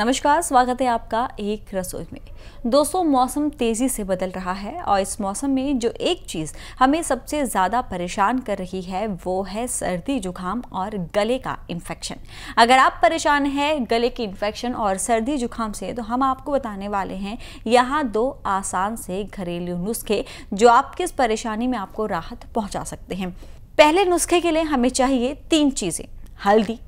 नमस्कार स्वागत है आपका एक रसोई में दोस्तों मौसम तेज़ी से बदल रहा है और इस मौसम में जो एक चीज़ हमें सबसे ज़्यादा परेशान कर रही है वो है सर्दी जुकाम और गले का इन्फेक्शन अगर आप परेशान हैं गले के इन्फेक्शन और सर्दी जुकाम से तो हम आपको बताने वाले हैं यहाँ दो आसान से घरेलू नुस्खे जो आपकी इस परेशानी में आपको राहत पहुंचा सकते हैं पहले नुस्खे के लिए हमें चाहिए तीन चीज़ें हल्दी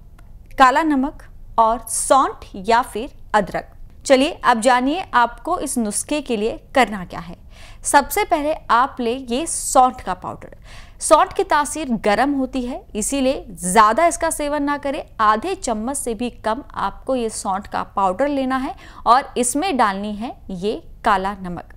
काला नमक और सौंठ या फिर अदरक चलिए अब जानिए आपको इस नुस्खे के लिए करना क्या है सबसे पहले आप ले ये सौंठ का पाउडर सौंठ की तासीर गर्म होती है इसीलिए ज़्यादा इसका सेवन ना करें आधे चम्मच से भी कम आपको ये सौंठ का पाउडर लेना है और इसमें डालनी है ये काला नमक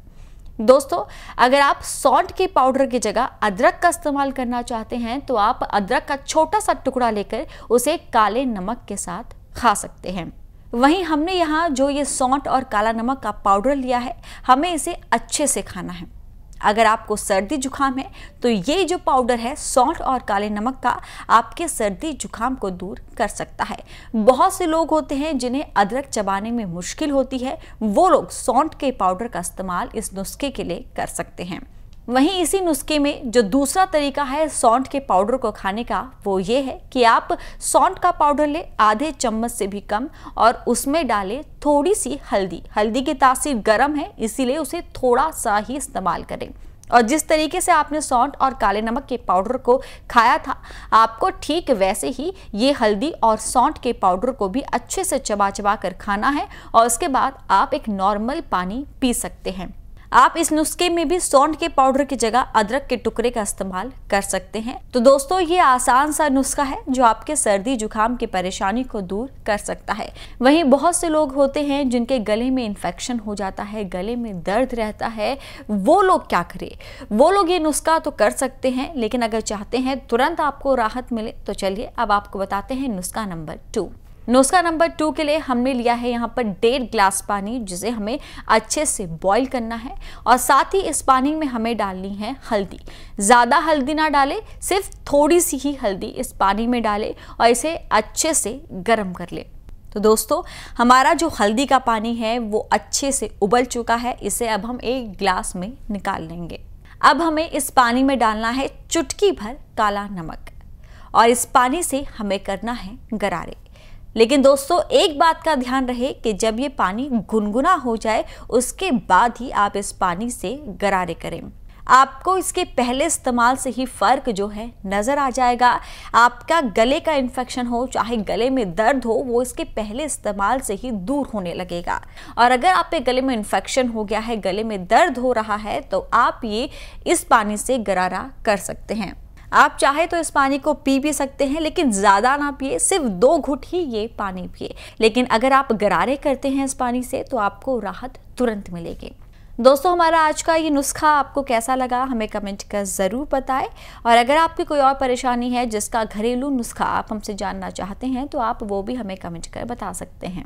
दोस्तों अगर आप सौंठ के पाउडर की जगह अदरक का इस्तेमाल करना चाहते हैं तो आप अदरक का छोटा सा टुकड़ा लेकर उसे काले नमक के साथ खा सकते हैं वहीं हमने यहाँ जो ये सौंठ और काला नमक का पाउडर लिया है हमें इसे अच्छे से खाना है अगर आपको सर्दी जुखाम है तो ये जो पाउडर है सॉल्ट और काले नमक का आपके सर्दी जुखाम को दूर कर सकता है बहुत से लोग होते हैं जिन्हें अदरक चबाने में मुश्किल होती है वो लोग सौंठ के पाउडर का इस्तेमाल इस नुस्खे के लिए कर सकते हैं वहीं इसी नुस्खे में जो दूसरा तरीका है सौंठ के पाउडर को खाने का वो ये है कि आप सौंठ का पाउडर ले आधे चम्मच से भी कम और उसमें डालें थोड़ी सी हल्दी हल्दी की तासीर गर्म है इसीलिए उसे थोड़ा सा ही इस्तेमाल करें और जिस तरीके से आपने सौंठ और काले नमक के पाउडर को खाया था आपको ठीक वैसे ही ये हल्दी और सौंठ के पाउडर को भी अच्छे से चबा चबा कर खाना है और उसके बाद आप एक नॉर्मल पानी पी सकते हैं आप इस नुस्खे में भी सौंठ के पाउडर की जगह अदरक के टुकड़े का इस्तेमाल कर सकते हैं तो दोस्तों ये आसान सा नुस्खा है जो आपके सर्दी जुकाम की परेशानी को दूर कर सकता है वहीं बहुत से लोग होते हैं जिनके गले में इन्फेक्शन हो जाता है गले में दर्द रहता है वो लोग क्या करें वो लोग ये नुस्खा तो कर सकते हैं लेकिन अगर चाहते हैं तुरंत आपको राहत मिले तो चलिए अब आपको बताते हैं नुस्खा नंबर टू नुस्खा नंबर टू के लिए हमने लिया है यहाँ पर डेढ़ ग्लास पानी जिसे हमें अच्छे से बॉईल करना है और साथ ही इस पानी में हमें डालनी है हल्दी ज़्यादा हल्दी ना डालें सिर्फ थोड़ी सी ही हल्दी इस पानी में डालें और इसे अच्छे से गर्म कर लें तो दोस्तों हमारा जो हल्दी का पानी है वो अच्छे से उबल चुका है इसे अब हम एक ग्लास में निकाल लेंगे अब हमें इस पानी में डालना है चुटकी भर काला नमक और इस पानी से हमें करना है गरारे लेकिन दोस्तों एक बात का ध्यान रहे कि जब ये पानी गुनगुना हो जाए उसके बाद ही आप इस पानी से गरारे करें आपको इसके पहले इस्तेमाल से ही फ़र्क जो है नज़र आ जाएगा आपका गले का इन्फेक्शन हो चाहे गले में दर्द हो वो इसके पहले इस्तेमाल से ही दूर होने लगेगा और अगर आपके गले में इन्फेक्शन हो गया है गले में दर्द हो रहा है तो आप ये इस पानी से गरारा कर सकते हैं आप चाहे तो इस पानी को पी भी सकते हैं लेकिन ज़्यादा ना पिए सिर्फ दो घुट ही ये पानी पिए लेकिन अगर आप गरारे करते हैं इस पानी से तो आपको राहत तुरंत मिलेगी दोस्तों हमारा आज का ये नुस्खा आपको कैसा लगा हमें कमेंट कर ज़रूर बताएं और अगर आपकी कोई और परेशानी है जिसका घरेलू नुस्खा आप हमसे जानना चाहते हैं तो आप वो भी हमें कमेंट कर बता सकते हैं